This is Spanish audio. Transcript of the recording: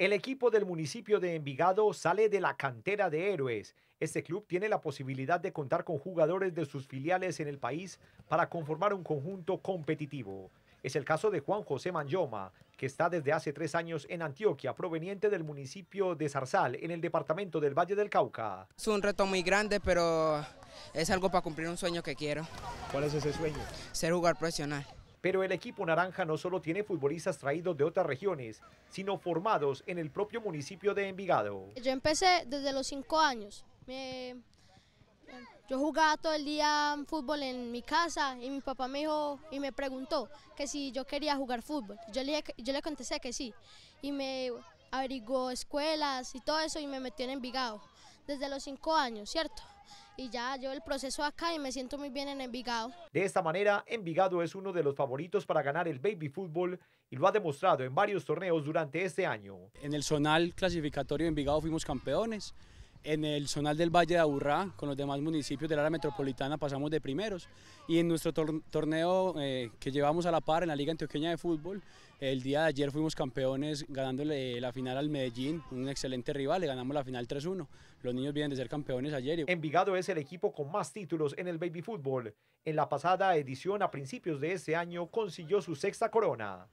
El equipo del municipio de Envigado sale de la cantera de héroes. Este club tiene la posibilidad de contar con jugadores de sus filiales en el país para conformar un conjunto competitivo. Es el caso de Juan José Manyoma, que está desde hace tres años en Antioquia, proveniente del municipio de Zarzal, en el departamento del Valle del Cauca. Es un reto muy grande, pero es algo para cumplir un sueño que quiero. ¿Cuál es ese sueño? Ser jugador profesional. Pero el equipo naranja no solo tiene futbolistas traídos de otras regiones, sino formados en el propio municipio de Envigado. Yo empecé desde los cinco años. yo jugaba todo el día fútbol en mi casa y mi papá me dijo y me preguntó que si yo quería jugar fútbol. Yo le, contesté que sí y me averiguó escuelas y todo eso y me metió en Envigado desde los cinco años, ¿cierto? y ya yo el proceso acá y me siento muy bien en Envigado. De esta manera, Envigado es uno de los favoritos para ganar el baby fútbol y lo ha demostrado en varios torneos durante este año. En el zonal clasificatorio de Envigado fuimos campeones, en el zonal del Valle de Aburrá, con los demás municipios del área metropolitana pasamos de primeros y en nuestro torneo eh, que llevamos a la par en la Liga Antioqueña de Fútbol, el día de ayer fuimos campeones ganándole la final al Medellín, un excelente rival, le ganamos la final 3-1. Los niños vienen de ser campeones ayer. Envigado es el equipo con más títulos en el baby fútbol. En la pasada edición a principios de este año consiguió su sexta corona.